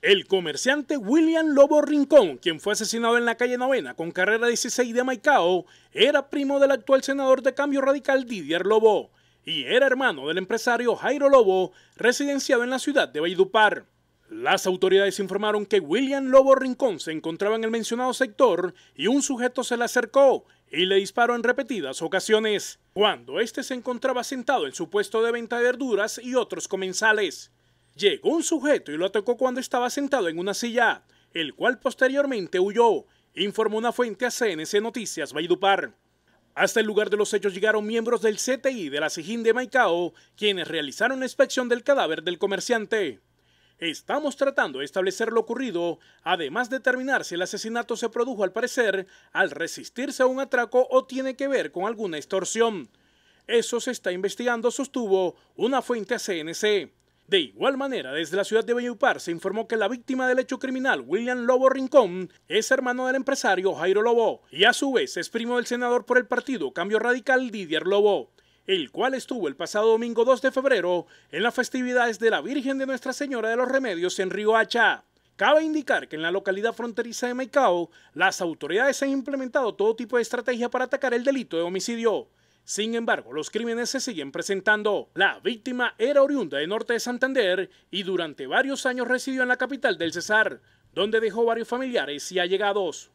El comerciante William Lobo Rincón, quien fue asesinado en la calle Novena con carrera 16 de Maicao, era primo del actual senador de Cambio Radical Didier Lobo y era hermano del empresario Jairo Lobo, residenciado en la ciudad de Valledupar. Las autoridades informaron que William Lobo Rincón se encontraba en el mencionado sector y un sujeto se le acercó y le disparó en repetidas ocasiones, cuando éste se encontraba sentado en su puesto de venta de verduras y otros comensales llegó un sujeto y lo atacó cuando estaba sentado en una silla, el cual posteriormente huyó, informó una fuente a CNC Noticias Valledupar. Hasta el lugar de los hechos llegaron miembros del CTI de la Sijín de Maicao, quienes realizaron la inspección del cadáver del comerciante. Estamos tratando de establecer lo ocurrido, además de determinar si el asesinato se produjo al parecer al resistirse a un atraco o tiene que ver con alguna extorsión. Eso se está investigando, sostuvo una fuente a CNC. De igual manera, desde la ciudad de Bellupar se informó que la víctima del hecho criminal, William Lobo Rincón, es hermano del empresario Jairo Lobo y a su vez es primo del senador por el partido Cambio Radical Didier Lobo el cual estuvo el pasado domingo 2 de febrero en las festividades de la Virgen de Nuestra Señora de los Remedios en Río Hacha. Cabe indicar que en la localidad fronteriza de Maicao, las autoridades han implementado todo tipo de estrategia para atacar el delito de homicidio, sin embargo, los crímenes se siguen presentando. La víctima era oriunda de norte de Santander y durante varios años residió en la capital del Cesar, donde dejó varios familiares y allegados.